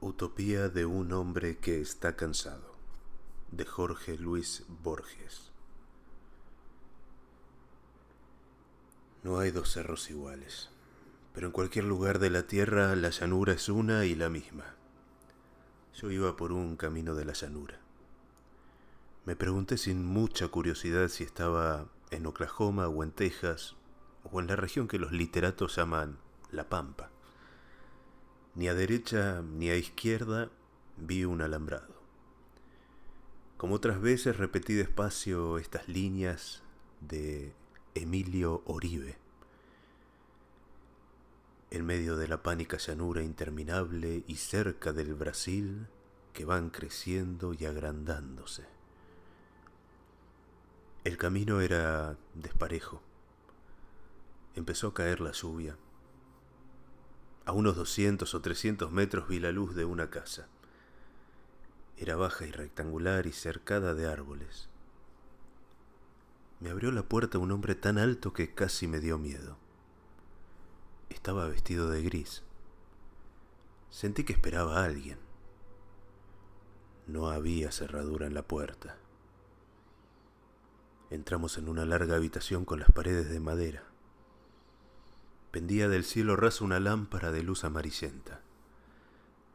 Utopía de un hombre que está cansado, de Jorge Luis Borges. No hay dos cerros iguales, pero en cualquier lugar de la tierra la llanura es una y la misma. Yo iba por un camino de la llanura. Me pregunté sin mucha curiosidad si estaba en Oklahoma o en Texas o en la región que los literatos llaman La Pampa. Ni a derecha ni a izquierda vi un alambrado. Como otras veces repetí despacio estas líneas de Emilio Oribe. En medio de la pánica llanura interminable y cerca del Brasil que van creciendo y agrandándose. El camino era desparejo. Empezó a caer la lluvia a unos 200 o 300 metros vi la luz de una casa. Era baja y rectangular y cercada de árboles. Me abrió la puerta un hombre tan alto que casi me dio miedo. Estaba vestido de gris. Sentí que esperaba a alguien. No había cerradura en la puerta. Entramos en una larga habitación con las paredes de madera. Pendía del cielo raso una lámpara de luz amarillenta.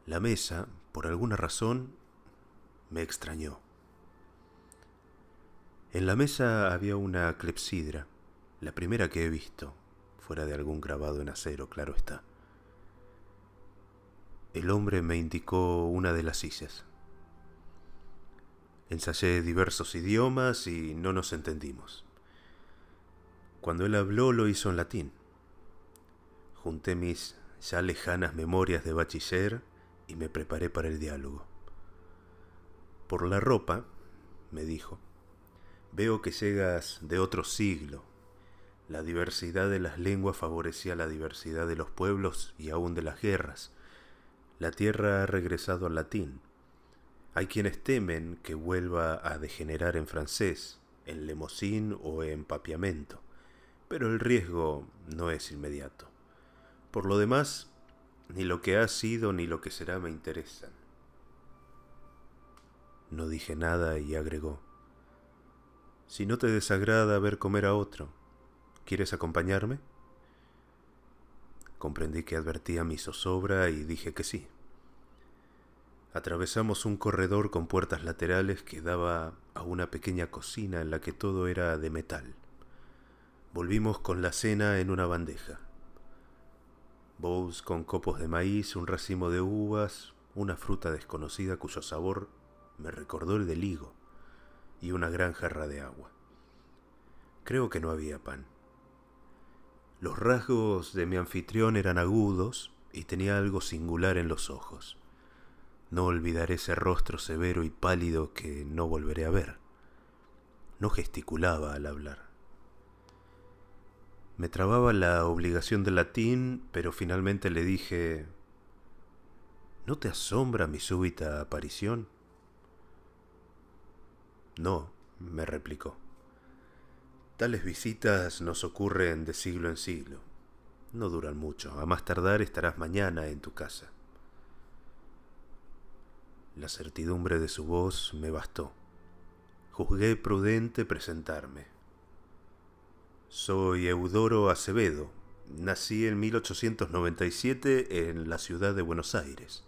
La mesa, por alguna razón, me extrañó. En la mesa había una clepsidra, la primera que he visto, fuera de algún grabado en acero, claro está. El hombre me indicó una de las sillas. Ensayé diversos idiomas y no nos entendimos. Cuando él habló lo hizo en latín. Junté mis ya lejanas memorias de bachiller y me preparé para el diálogo. Por la ropa, me dijo, veo que llegas de otro siglo. La diversidad de las lenguas favorecía la diversidad de los pueblos y aún de las guerras. La tierra ha regresado al latín. Hay quienes temen que vuelva a degenerar en francés, en lemosín o en papiamento, pero el riesgo no es inmediato. Por lo demás, ni lo que ha sido ni lo que será me interesan. No dije nada y agregó, Si no te desagrada ver comer a otro, ¿quieres acompañarme? Comprendí que advertía mi zozobra y dije que sí. Atravesamos un corredor con puertas laterales que daba a una pequeña cocina en la que todo era de metal. Volvimos con la cena en una bandeja. Bowls con copos de maíz, un racimo de uvas, una fruta desconocida cuyo sabor me recordó el del higo y una gran jarra de agua. Creo que no había pan. Los rasgos de mi anfitrión eran agudos y tenía algo singular en los ojos. No olvidaré ese rostro severo y pálido que no volveré a ver. No gesticulaba al hablar. Me trababa la obligación del latín, pero finalmente le dije, ¿No te asombra mi súbita aparición? No, me replicó. Tales visitas nos ocurren de siglo en siglo. No duran mucho. A más tardar estarás mañana en tu casa. La certidumbre de su voz me bastó. Juzgué prudente presentarme. Soy Eudoro Acevedo. Nací en 1897 en la ciudad de Buenos Aires.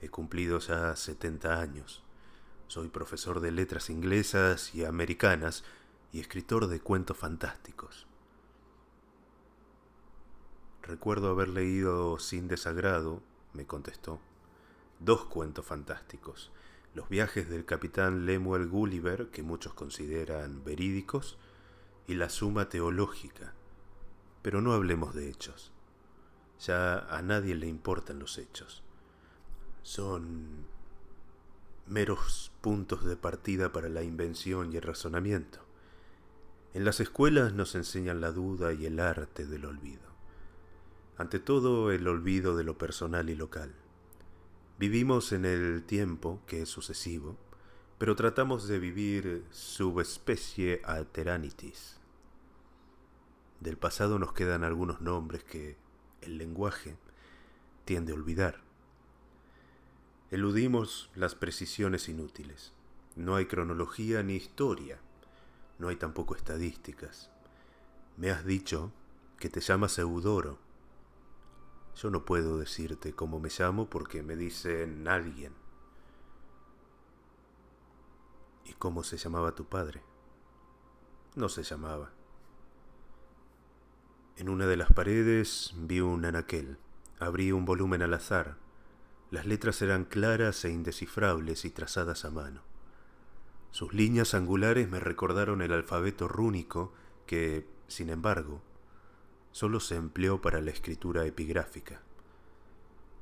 He cumplido ya 70 años. Soy profesor de letras inglesas y americanas y escritor de cuentos fantásticos. Recuerdo haber leído sin desagrado, me contestó, dos cuentos fantásticos, Los viajes del capitán Lemuel Gulliver, que muchos consideran verídicos, y la suma teológica. Pero no hablemos de hechos. Ya a nadie le importan los hechos. Son meros puntos de partida para la invención y el razonamiento. En las escuelas nos enseñan la duda y el arte del olvido. Ante todo, el olvido de lo personal y local. Vivimos en el tiempo, que es sucesivo, pero tratamos de vivir subespecie alteranitis. Del pasado nos quedan algunos nombres que el lenguaje tiende a olvidar. Eludimos las precisiones inútiles. No hay cronología ni historia. No hay tampoco estadísticas. Me has dicho que te llamas Eudoro. Yo no puedo decirte cómo me llamo porque me dicen alguien. ¿Y cómo se llamaba tu padre? No se llamaba. En una de las paredes vi un anaquel. Abrí un volumen al azar. Las letras eran claras e indescifrables y trazadas a mano. Sus líneas angulares me recordaron el alfabeto rúnico que, sin embargo, solo se empleó para la escritura epigráfica.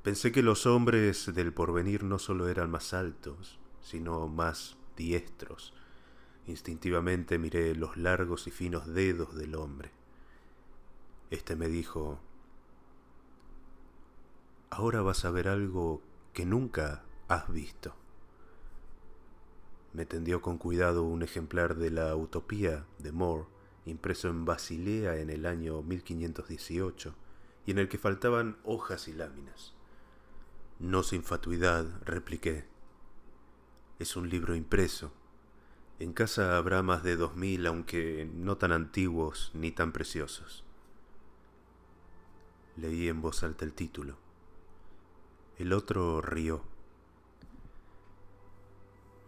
Pensé que los hombres del porvenir no solo eran más altos, sino más diestros. Instintivamente miré los largos y finos dedos del hombre. Este me dijo, Ahora vas a ver algo que nunca has visto. Me tendió con cuidado un ejemplar de la Utopía de Moore, impreso en Basilea en el año 1518, y en el que faltaban hojas y láminas. No sin fatuidad, repliqué. Es un libro impreso. En casa habrá más de dos mil, aunque no tan antiguos ni tan preciosos. Leí en voz alta el título. El otro rió.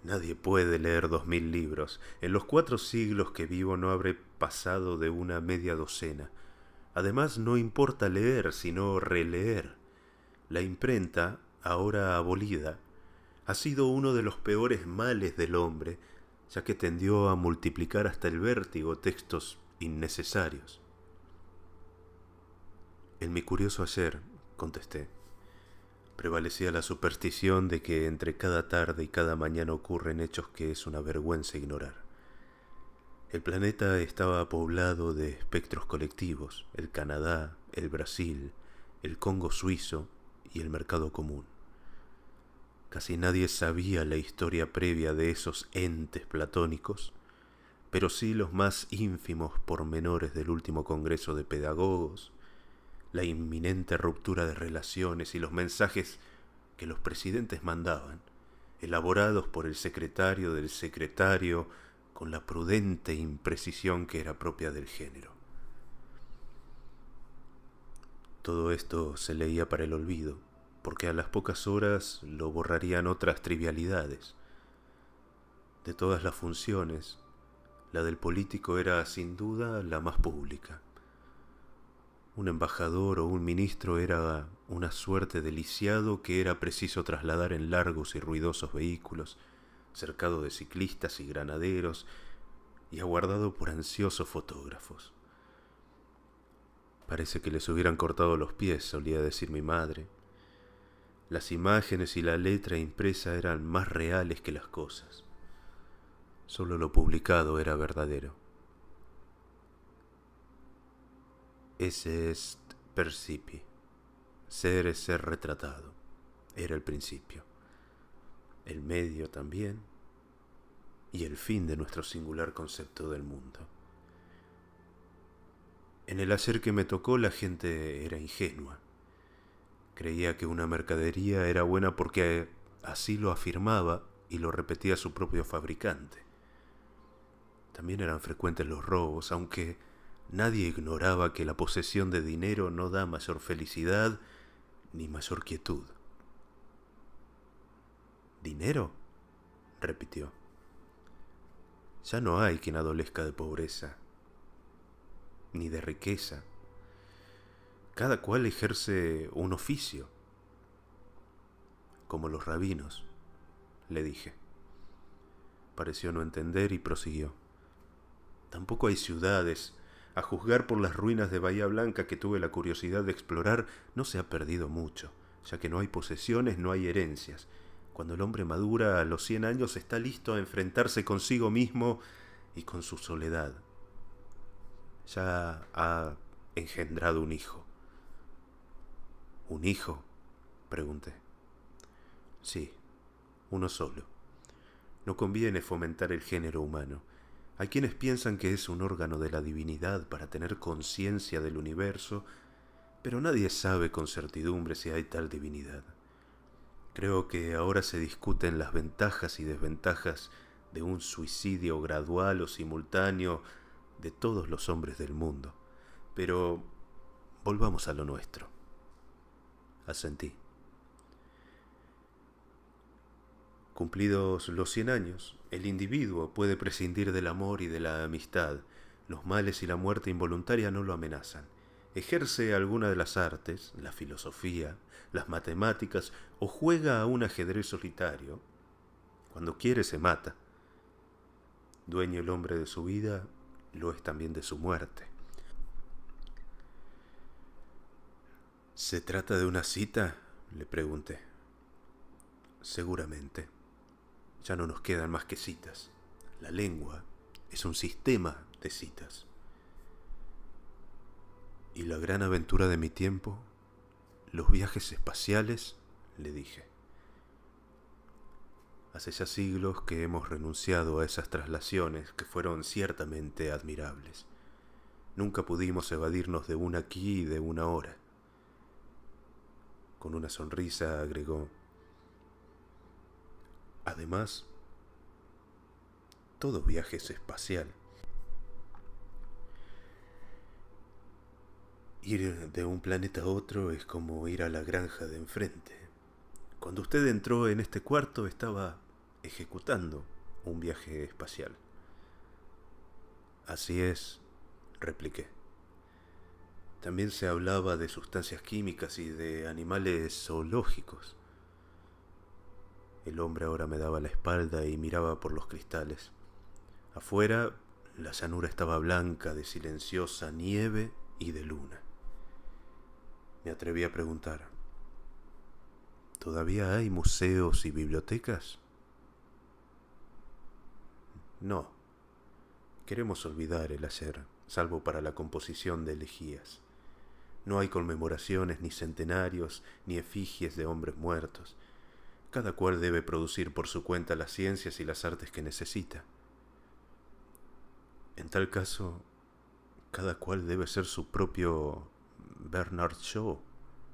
Nadie puede leer dos mil libros. En los cuatro siglos que vivo no habré pasado de una media docena. Además, no importa leer, sino releer. La imprenta, ahora abolida, ha sido uno de los peores males del hombre, ya que tendió a multiplicar hasta el vértigo textos innecesarios. En mi curioso ayer, contesté, prevalecía la superstición de que entre cada tarde y cada mañana ocurren hechos que es una vergüenza ignorar. El planeta estaba poblado de espectros colectivos, el Canadá, el Brasil, el Congo suizo y el mercado común. Casi nadie sabía la historia previa de esos entes platónicos, pero sí los más ínfimos pormenores del último Congreso de Pedagogos, la inminente ruptura de relaciones y los mensajes que los presidentes mandaban, elaborados por el secretario del secretario con la prudente imprecisión que era propia del género. Todo esto se leía para el olvido, porque a las pocas horas lo borrarían otras trivialidades. De todas las funciones, la del político era sin duda la más pública. Un embajador o un ministro era una suerte de lisiado que era preciso trasladar en largos y ruidosos vehículos, cercado de ciclistas y granaderos, y aguardado por ansiosos fotógrafos. Parece que les hubieran cortado los pies, solía decir mi madre, las imágenes y la letra impresa eran más reales que las cosas. Solo lo publicado era verdadero. Ese es percipi. Ser es ser retratado. Era el principio. El medio también. Y el fin de nuestro singular concepto del mundo. En el hacer que me tocó la gente era ingenua. Creía que una mercadería era buena porque así lo afirmaba y lo repetía su propio fabricante. También eran frecuentes los robos, aunque nadie ignoraba que la posesión de dinero no da mayor felicidad ni mayor quietud. ¿Dinero? repitió. Ya no hay quien adolezca de pobreza, ni de riqueza cada cual ejerce un oficio, como los rabinos, le dije. Pareció no entender y prosiguió. Tampoco hay ciudades. A juzgar por las ruinas de Bahía Blanca que tuve la curiosidad de explorar, no se ha perdido mucho, ya que no hay posesiones, no hay herencias. Cuando el hombre madura a los 100 años está listo a enfrentarse consigo mismo y con su soledad. Ya ha engendrado un hijo. ¿Un hijo? pregunté. Sí, uno solo. No conviene fomentar el género humano. Hay quienes piensan que es un órgano de la divinidad para tener conciencia del universo, pero nadie sabe con certidumbre si hay tal divinidad. Creo que ahora se discuten las ventajas y desventajas de un suicidio gradual o simultáneo de todos los hombres del mundo. Pero volvamos a lo nuestro. Asentí. Cumplidos los cien años, el individuo puede prescindir del amor y de la amistad. Los males y la muerte involuntaria no lo amenazan. Ejerce alguna de las artes, la filosofía, las matemáticas o juega a un ajedrez solitario. Cuando quiere se mata. Dueño el hombre de su vida, lo es también de su muerte. ¿Se trata de una cita? le pregunté. Seguramente. Ya no nos quedan más que citas. La lengua es un sistema de citas. ¿Y la gran aventura de mi tiempo? Los viajes espaciales, le dije. Hace ya siglos que hemos renunciado a esas traslaciones que fueron ciertamente admirables. Nunca pudimos evadirnos de una aquí y de una hora. Con una sonrisa agregó, Además, todo viaje es espacial. Ir de un planeta a otro es como ir a la granja de enfrente. Cuando usted entró en este cuarto estaba ejecutando un viaje espacial. Así es, repliqué. También se hablaba de sustancias químicas y de animales zoológicos. El hombre ahora me daba la espalda y miraba por los cristales. Afuera, la llanura estaba blanca de silenciosa nieve y de luna. Me atreví a preguntar, ¿todavía hay museos y bibliotecas? No. Queremos olvidar el hacer, salvo para la composición de elegías. No hay conmemoraciones, ni centenarios, ni efigies de hombres muertos. Cada cual debe producir por su cuenta las ciencias y las artes que necesita. En tal caso, cada cual debe ser su propio Bernard Shaw,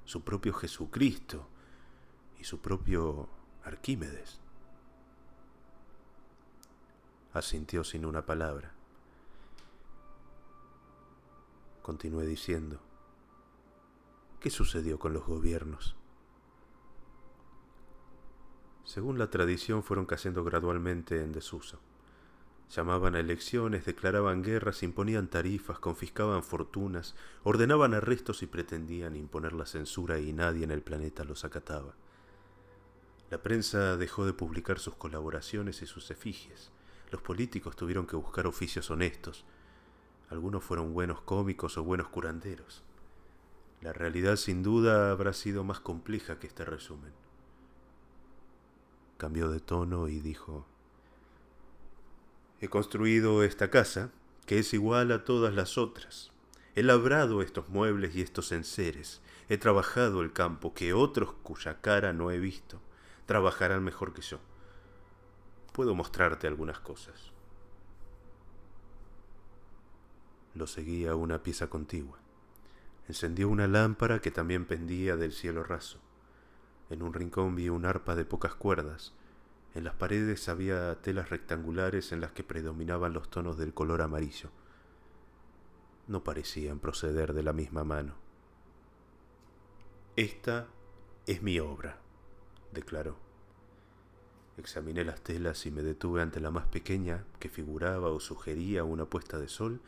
su propio Jesucristo y su propio Arquímedes. Asintió sin una palabra. Continué diciendo. ¿qué sucedió con los gobiernos? Según la tradición fueron cayendo gradualmente en desuso. Llamaban a elecciones, declaraban guerras, imponían tarifas, confiscaban fortunas, ordenaban arrestos y pretendían imponer la censura y nadie en el planeta los acataba. La prensa dejó de publicar sus colaboraciones y sus efigies. Los políticos tuvieron que buscar oficios honestos. Algunos fueron buenos cómicos o buenos curanderos. La realidad sin duda habrá sido más compleja que este resumen. Cambió de tono y dijo, He construido esta casa, que es igual a todas las otras. He labrado estos muebles y estos enseres. He trabajado el campo que otros cuya cara no he visto trabajarán mejor que yo. Puedo mostrarte algunas cosas. Lo seguía una pieza contigua encendió una lámpara que también pendía del cielo raso. En un rincón vi un arpa de pocas cuerdas. En las paredes había telas rectangulares en las que predominaban los tonos del color amarillo. No parecían proceder de la misma mano. Esta es mi obra, declaró. Examiné las telas y me detuve ante la más pequeña, que figuraba o sugería una puesta de sol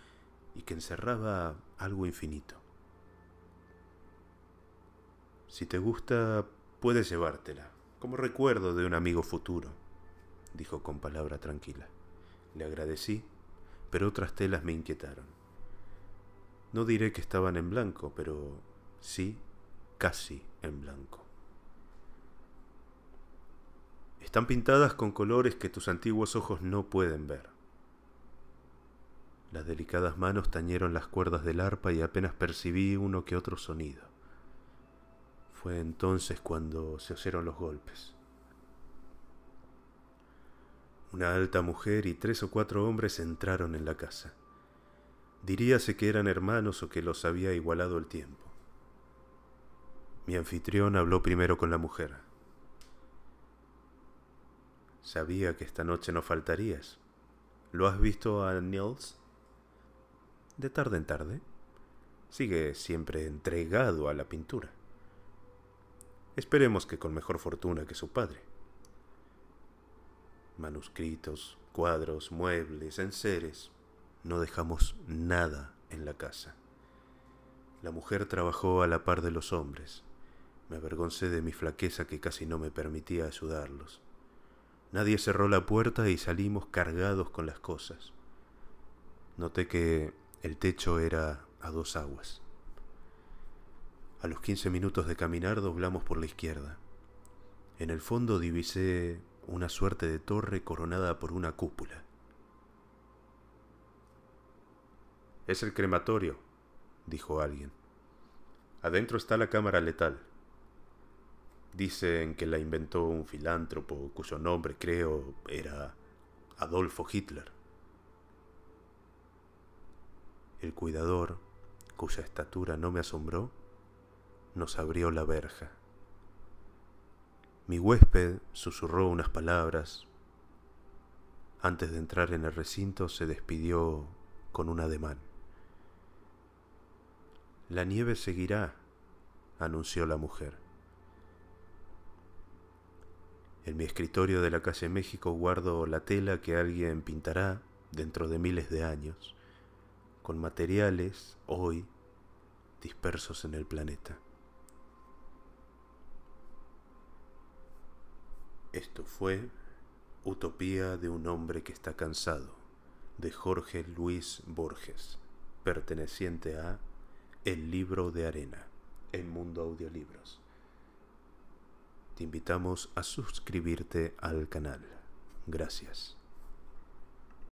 y que encerraba algo infinito. Si te gusta, puedes llevártela, como recuerdo de un amigo futuro, dijo con palabra tranquila. Le agradecí, pero otras telas me inquietaron. No diré que estaban en blanco, pero sí, casi en blanco. Están pintadas con colores que tus antiguos ojos no pueden ver. Las delicadas manos tañeron las cuerdas del arpa y apenas percibí uno que otro sonido. Fue entonces cuando se oyeron los golpes. Una alta mujer y tres o cuatro hombres entraron en la casa. Diríase que eran hermanos o que los había igualado el tiempo. Mi anfitrión habló primero con la mujer. Sabía que esta noche no faltarías. ¿Lo has visto a Niels? De tarde en tarde. Sigue siempre entregado a la pintura. Esperemos que con mejor fortuna que su padre. Manuscritos, cuadros, muebles, enseres. No dejamos nada en la casa. La mujer trabajó a la par de los hombres. Me avergoncé de mi flaqueza que casi no me permitía ayudarlos. Nadie cerró la puerta y salimos cargados con las cosas. Noté que el techo era a dos aguas. A los 15 minutos de caminar doblamos por la izquierda. En el fondo divisé una suerte de torre coronada por una cúpula. Es el crematorio, dijo alguien. Adentro está la cámara letal. Dicen que la inventó un filántropo cuyo nombre creo era Adolfo Hitler. El cuidador, cuya estatura no me asombró, nos abrió la verja. Mi huésped susurró unas palabras. Antes de entrar en el recinto se despidió con un ademán. La nieve seguirá, anunció la mujer. En mi escritorio de la calle México guardo la tela que alguien pintará dentro de miles de años, con materiales hoy dispersos en el planeta. Esto fue Utopía de un hombre que está cansado, de Jorge Luis Borges, perteneciente a El libro de arena, en Mundo Audiolibros. Te invitamos a suscribirte al canal. Gracias.